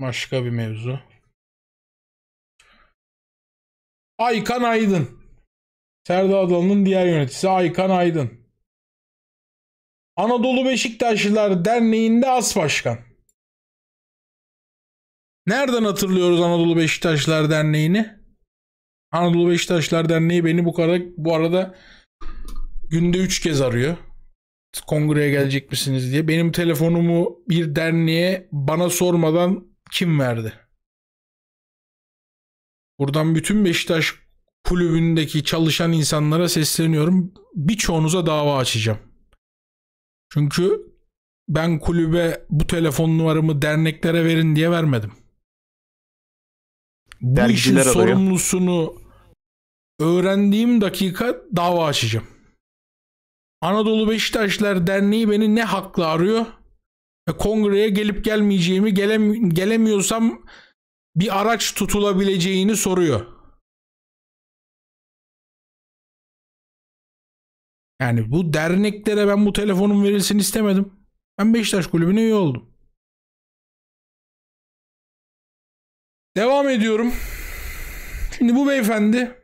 Başka bir mevzu. Aykan Aydın. Serdar Adalı'nın diğer yöneticisi Aykan Aydın. Anadolu Beşiktaşlılar Derneği'nde as başkan. Nereden hatırlıyoruz Anadolu Beşiktaşlılar Derneği'ni? Anadolu
Beşiktaşlar Derneği beni bu kadar bu arada günde 3 kez arıyor. Kongreye gelecek misiniz diye. Benim telefonumu bir derneğe bana sormadan kim verdi? Buradan bütün Beşiktaş kulübündeki çalışan insanlara sesleniyorum. Birçoğunuza dava açacağım. Çünkü ben kulübe bu telefon numaramı derneklere verin diye vermedim.
Bu Dergiler işin arıyor.
sorumlusunu Öğrendiğim dakika dava açacağım. Anadolu Beşiktaşlar Derneği beni ne hakla arıyor? E, kongreye gelip gelmeyeceğimi, gelem
gelemiyorsam bir araç tutulabileceğini soruyor. Yani bu derneklere ben bu telefonum verilsin istemedim. Ben Beşiktaş kulübüne üye oldum. Devam ediyorum. Şimdi bu beyefendi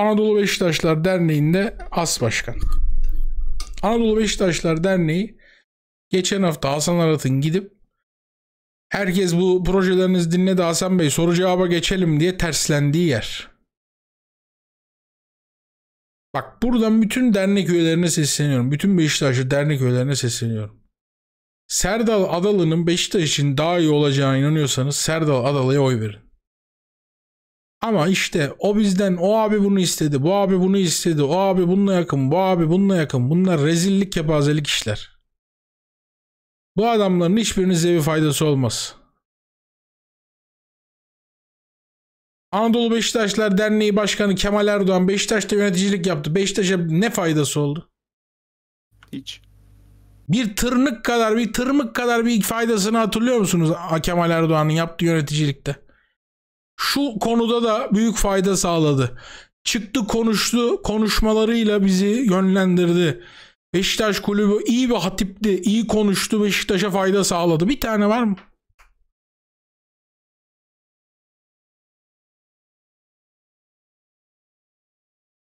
Anadolu Beşiktaşlar Derneği'nde as başkan.
Anadolu Beşiktaşlar Derneği geçen hafta Hasan Arat'ın gidip herkes bu projeleriniz dinledi Hasan Bey soru cevaba geçelim diye terslendiği yer. Bak buradan bütün dernek üyelerine sesleniyorum. Bütün Beşiktaşlı dernek üyelerine sesleniyorum. Serdal Adalı'nın Beşiktaş için daha iyi olacağına inanıyorsanız Serdal Adalı'ya oy verin. Ama işte o bizden o abi bunu istedi, bu abi bunu istedi, o abi bununla yakın, bu abi bununla yakın. Bunlar
rezillik kepazelik işler. Bu adamların hiçbirinin bir faydası olmaz. Anadolu Beşiktaşlar Derneği Başkanı Kemal Erdoğan Beşiktaş'ta yöneticilik yaptı. Beşiktaş'a ne faydası oldu?
Hiç. Bir tırnık kadar, bir tırmık kadar bir faydasını hatırlıyor musunuz Kemal Erdoğan'ın yaptığı yöneticilikte? şu konuda da büyük fayda sağladı. Çıktı konuştu, konuşmalarıyla bizi yönlendirdi.
Beşiktaş kulübü iyi bir hatipti, iyi konuştu, Beşiktaş'a fayda sağladı. Bir tane var mı?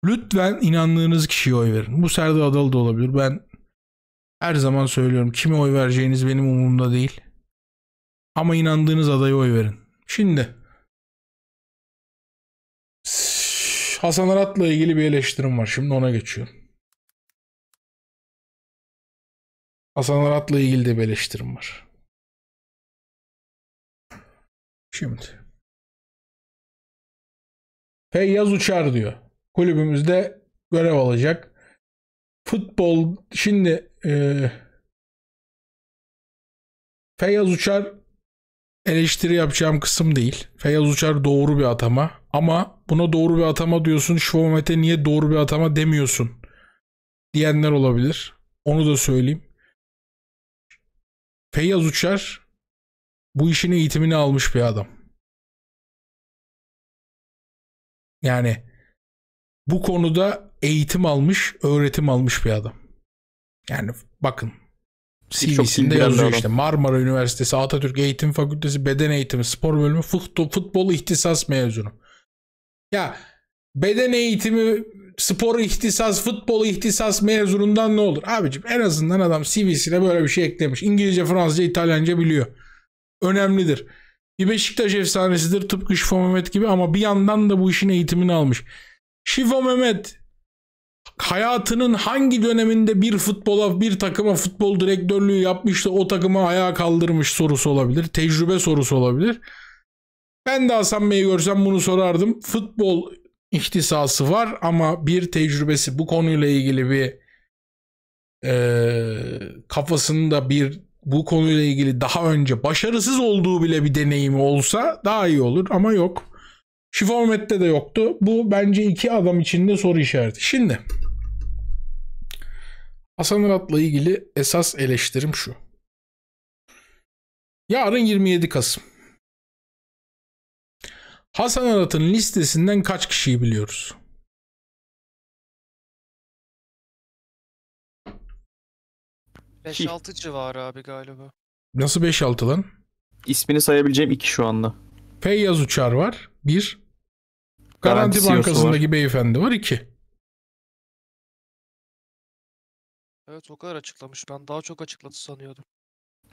Lütfen inandığınız kişiye oy verin. Bu Serdar Adalı da olabilir. Ben her zaman söylüyorum. Kime oy vereceğiniz benim umurumda değil. Ama inandığınız adaya oy verin. Şimdi Hasan Arat'la ilgili bir eleştirim var. Şimdi ona geçiyorum. Hasan Arat'la ilgili de bir eleştirim var. Şimdi. Feyyaz Uçar diyor. Kulübümüzde görev alacak. Futbol şimdi e, Feyyaz Uçar
eleştiri yapacağım kısım değil. Feyyaz Uçar doğru bir atama. Ama buna doğru bir atama diyorsun. Şvomet'e niye doğru bir atama demiyorsun? Diyenler olabilir.
Onu da söyleyeyim. Feyyaz Uçar bu işin eğitimini almış bir adam. Yani bu konuda eğitim almış, öğretim almış bir adam.
Yani bakın
CV'sinde yazıyor işte
Marmara Üniversitesi Atatürk Eğitim Fakültesi Beden Eğitimi Spor Bölümü futbol İhtisas mezunu. Ya beden eğitimi, spor ihtisas, futbol ihtisas mezunundan ne olur? Abicim en azından adam CV'sine böyle bir şey eklemiş. İngilizce, Fransızca, İtalyanca biliyor. Önemlidir. Bir Beşiktaş efsanesidir tıpkı Şifo Mehmet gibi ama bir yandan da bu işin eğitimini almış. Şifo Mehmet hayatının hangi döneminde bir futbola bir takıma futbol direktörlüğü yapmış da o takımı ayağa kaldırmış sorusu olabilir. Tecrübe sorusu olabilir. Ben de Hasan Bey'i görsem bunu sorardım. Futbol ihtisası var ama bir tecrübesi bu konuyla ilgili bir e, kafasında bir bu konuyla ilgili daha önce başarısız olduğu bile bir deneyimi olsa daha iyi olur ama yok. Şifomet'te de yoktu. Bu bence iki adam içinde soru işareti. Şimdi
Hasan Arat'la ilgili esas eleştirim şu. Yarın 27 Kasım. Hasan Arat'ın listesinden kaç kişiyi biliyoruz?
Hi. 5-6 civarı abi galiba.
Nasıl 5-6 lan? İsmini sayabileceğim iki şu anda. Feyyaz Uçar var. 1. Garanti, Garanti Bankası'ndaki var. beyefendi var. 2.
Evet o kadar açıklamış. Ben daha çok açıkladı sanıyordum.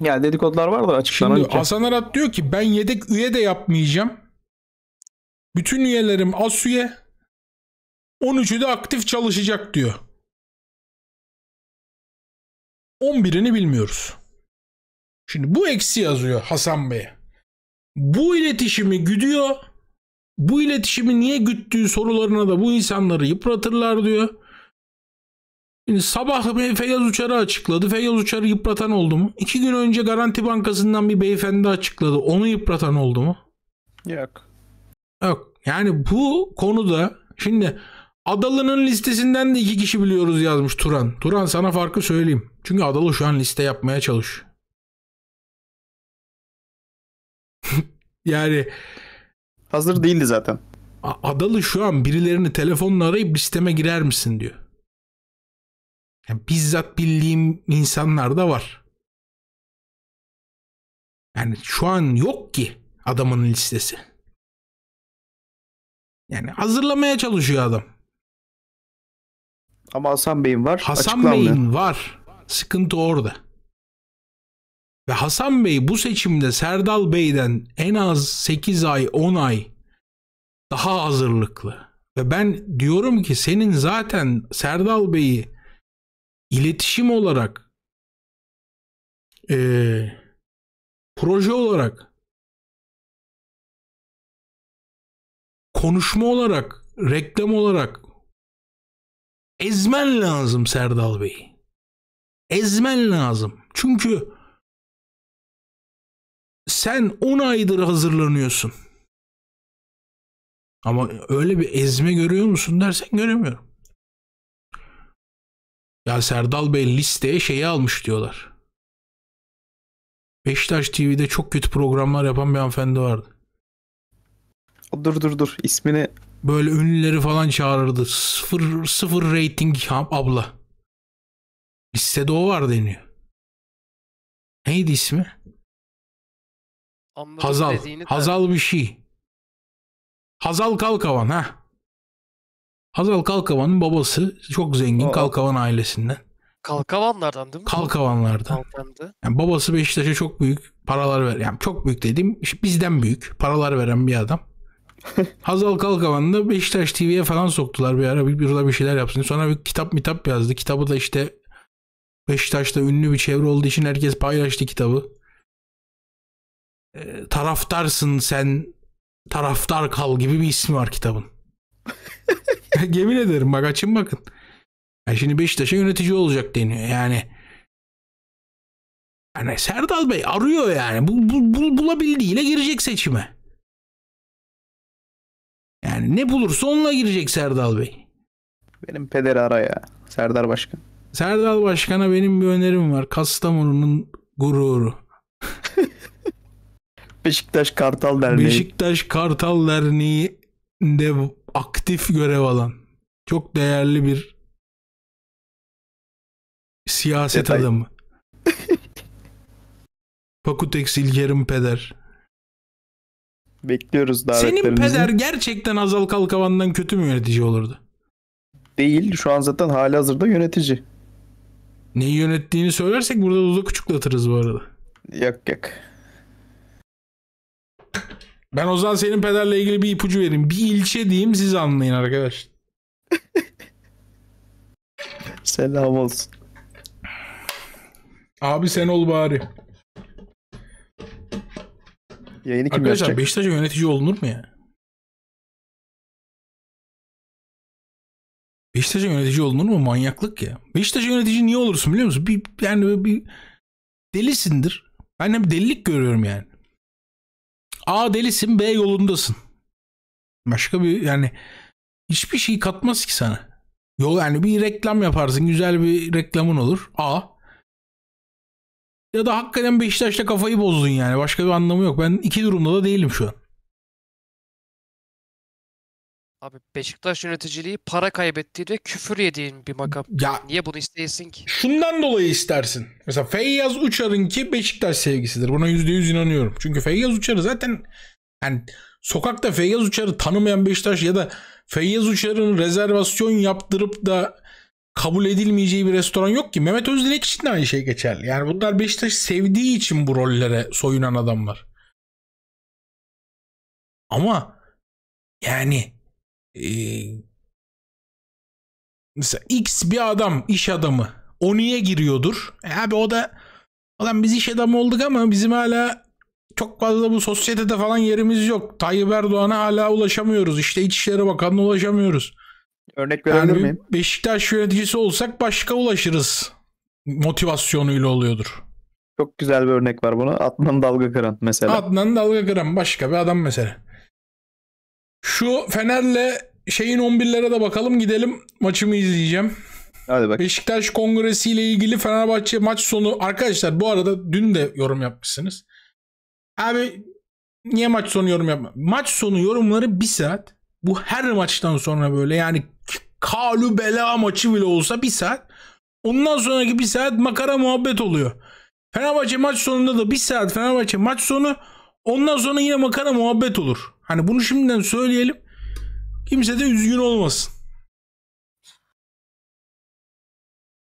Ya dedikodular var da açıklanan. Şimdi Hasan Arat diyor ki ben yedek üye de yapmayacağım. Bütün üyelerim as 13'ü de aktif çalışacak diyor. 11'ini bilmiyoruz. Şimdi bu eksi yazıyor Hasan Bey. Bu iletişimi güdüyor. Bu iletişimi niye güttüğü
sorularına da bu insanları yıpratırlar diyor. Şimdi sabah Feyyaz Uçar'ı açıkladı. Feyyaz Uçar'ı yıpratan oldu mu? İki gün önce Garanti Bankası'ndan bir beyefendi açıkladı. Onu yıpratan oldu mu? Yok. Yok. Yani bu konuda şimdi Adalı'nın listesinden de iki kişi biliyoruz yazmış Turan. Turan sana farkı söyleyeyim. Çünkü Adalı şu an liste yapmaya çalış. yani hazır değildi zaten. Adalı
şu an birilerini telefonla arayıp listeme girer misin diyor. Yani bizzat bildiğim insanlar da var. Yani şu an yok ki adamın listesi. Yani hazırlamaya çalışıyor adam. Ama Hasan Bey'in var. Hasan Bey'in
var. Sıkıntı orada. Ve Hasan Bey bu seçimde Serdal Bey'den en az 8 ay 10 ay daha hazırlıklı. Ve ben diyorum ki senin zaten Serdal Bey'i
iletişim olarak e, proje olarak konuşma olarak, reklam olarak ezmen lazım Serdal Bey. Ezmen lazım. Çünkü sen 10 aydır hazırlanıyorsun. Ama öyle bir ezme görüyor musun dersen göremiyorum. Ya Serdal Bey listeye şeyi almış diyorlar. Beşiktaş TV'de çok kötü
programlar yapan bir hanımefendi vardı. Dur dur dur ismini. Böyle ünlüleri falan çağırırdı. Sıfır, sıfır rating abla.
Listede o var deniyor. Neydi ismi? Anladım Hazal. Hazal bir şey. Hazal Kalkavan ha.
Hazal Kalkavan'ın babası çok zengin o, Kalkavan ailesinden. Kalkavanlardan değil mi? Kalkavanlardan. Kalkandı. Yani babası Beşiktaş'a çok büyük paralar ver. Yani çok büyük dediğim bizden büyük paralar veren bir adam. Hazal Kalkavan'ı da Beşiktaş TV'ye falan soktular bir ara. Bir, bir, bir şeyler yapsın. Sonra bir kitap mitap yazdı. Kitabı da işte Beşiktaş'ta ünlü bir çevre olduğu için herkes paylaştı kitabı. E, taraftarsın sen taraftar kal gibi bir ismi var kitabın. Yemin ederim bak açın bakın. Yani şimdi Beşiktaş'a yönetici olacak deniyor.
Yani yani Serdal Bey arıyor yani. Bu, bu, bu, bulabildiğiyle girecek seçime yani. Ne bulursa
onunla girecek Serdal Bey. Benim pederi ara ya. Serdar Başkan. Serdal Başkan'a benim bir önerim var. Kastamonu'nun gururu.
Beşiktaş Kartal Derneği.
Beşiktaş Kartal Derneği de aktif görev alan çok değerli bir siyaset Detay. adamı. Pakutex İlker'in peder.
Bekliyoruz davetlerinizi. Senin peder gerçekten Azal Kalkavan'dan kötü mü yönetici olurdu? Değil. Şu an zaten hali hazırda yönetici. Neyi yönettiğini söylersek burada uzu küçüklatırız bu arada. Yok yok.
Ben o zaman senin pederle ilgili bir ipucu vereyim. Bir ilçe diyeyim siz anlayın arkadaş.
Selam olsun.
Abi sen ol bari.
Yayını kim Arkadaşlar yapacak? Beşiktaş'a yönetici olunur mu ya? Beşiktaş'a yönetici olunur mu? Manyaklık ya. Beşiktaş'a yönetici niye
olursun biliyor musun? Bir, yani bir delisindir. Ben hep delilik görüyorum yani. A delisin B yolundasın. Başka bir yani hiçbir şey katmaz ki sana. Yol yani bir reklam yaparsın. Güzel bir reklamın
olur. A. Ya da hakikaten Beşiktaş'ta kafayı bozdun yani. Başka bir anlamı yok. Ben iki durumda da değilim şu an.
Abi Beşiktaş yöneticiliği para kaybettiği ve küfür yediğin bir makam. Ya, Niye bunu isteyesin ki?
Şundan dolayı istersin. Mesela Feyyaz Uçar'ın ki Beşiktaş sevgisidir. Buna yüz inanıyorum. Çünkü Feyyaz Uçar'ı zaten yani sokakta Feyyaz Uçar'ı tanımayan Beşiktaş ya da Feyyaz Uçar'ın rezervasyon yaptırıp da kabul edilmeyeceği bir restoran yok ki. Mehmet Özdilek için de aynı şey geçerli. Yani bunlar Beşiktaş'ı sevdiği için bu rollere soyunan adamlar.
Ama yani e, mesela X bir adam, iş adamı o
niye giriyordur? E abi o da olan biz iş adamı olduk ama bizim hala çok fazla bu sosyetede falan yerimiz yok. Tayyip Erdoğan'a hala ulaşamıyoruz. İşte İçişleri Bakanı'na ulaşamıyoruz. Örnek verebilir yani miyim? Beşiktaş yöneticisi olsak başka ulaşırız
motivasyonuyla oluyordur. Çok güzel bir örnek var buna. Adnan Dalga Kıran mesela.
Adnan Dalga Kıran başka bir adam mesela. Şu Fener'le şeyin 11'lere de bakalım gidelim. Maçımı izleyeceğim. Hadi bak. Beşiktaş Kongresi ile ilgili Fenerbahçe maç sonu arkadaşlar bu arada dün de yorum yapmışsınız. Abi niye maç sonu yorum yapma? Maç sonu yorumları bir saat. Bu her maçtan sonra böyle yani kalu bela maçı bile olsa bir saat. Ondan sonraki bir saat makara muhabbet oluyor. Fenerbahçe maç sonunda da bir saat Fenerbahçe maç sonu ondan sonra yine makara muhabbet olur. Hani bunu şimdiden söyleyelim. Kimse de
üzgün olmasın.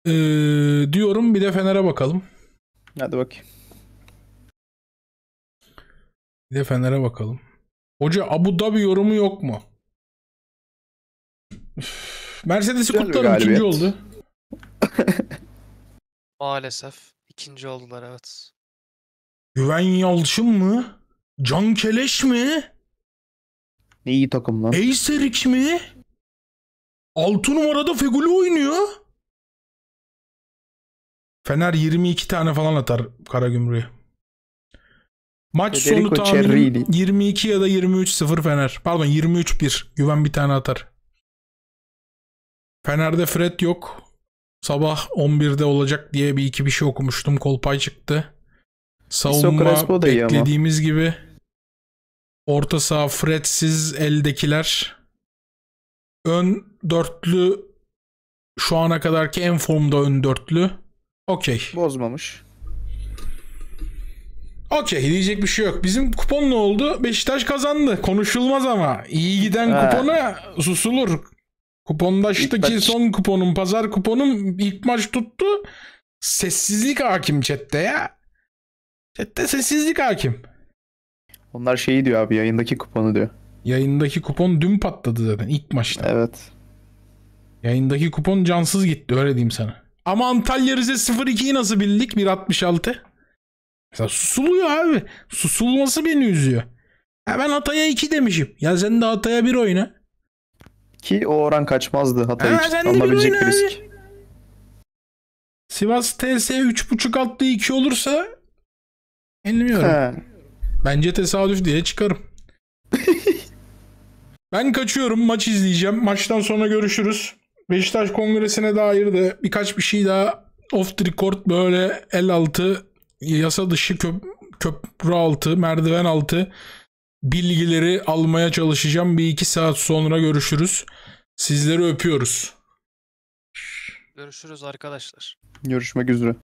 Ee, diyorum bir de Fener'e bakalım. Hadi bakayım. Bir
de Fener'e bakalım. Hoca Abu Dhabi yorumu yok mu? Mercedes'i Güzel bir kutlarım ikinci oldu.
Maalesef. ikinci oldular evet.
Güven Yalçın mı?
Can Keleş mi? Ne iyi takım lan. Eyserik mi? 6 numarada Feguli oynuyor. Fener 22 tane falan atar Karagümrük'e. Maç
Federico sonu tahminim 22 ya da 23-0 Fener. Pardon 23-1. Güven bir tane atar. Fener'de Fred yok. Sabah 11'de olacak diye bir iki bir şey okumuştum. Kolpay çıktı. Savunma beklediğimiz gibi. Orta saha Fred'siz eldekiler. Ön dörtlü şu ana kadarki en formda ön dörtlü. Okey. Bozmamış. Okey diyecek bir şey yok. Bizim kupon ne oldu? Beşiktaş kazandı. Konuşulmaz ama. İyi giden ha. kupona susulur. Kupondaştaki maç... son kuponum, pazar kuponum ilk maç tuttu. Sessizlik hakim chatte ya. Chatte sessizlik hakim.
Onlar şeyi diyor abi yayındaki kuponu diyor. Yayındaki kupon dün patladı zaten ilk
maçta. Evet. Yayındaki kupon cansız gitti öyle diyeyim sana. Ama Antalya Rize 0-2'yi nasıl bildik 1.66? Mesela susuluyor abi. Susulması beni üzüyor. Ya ben Hatay'a 2 demişim. Ya sen de Hatay'a 1 oyna.
Ki o oran kaçmazdı Hatay için. Alınabilecek bir risk.
Sivas TS 3.5 attığı 2 olursa bilmiyorum. Bence tesadüf diye çıkarım. ben kaçıyorum. Maç izleyeceğim. Maçtan sonra görüşürüz. Beşiktaş Kongresi'ne dair de birkaç bir şey daha off the record böyle el altı, yasa dışı köp köprü altı, merdiven altı bilgileri almaya çalışacağım. Bir iki saat sonra görüşürüz.
Sizleri öpüyoruz.
Görüşürüz arkadaşlar.
Görüşmek üzere.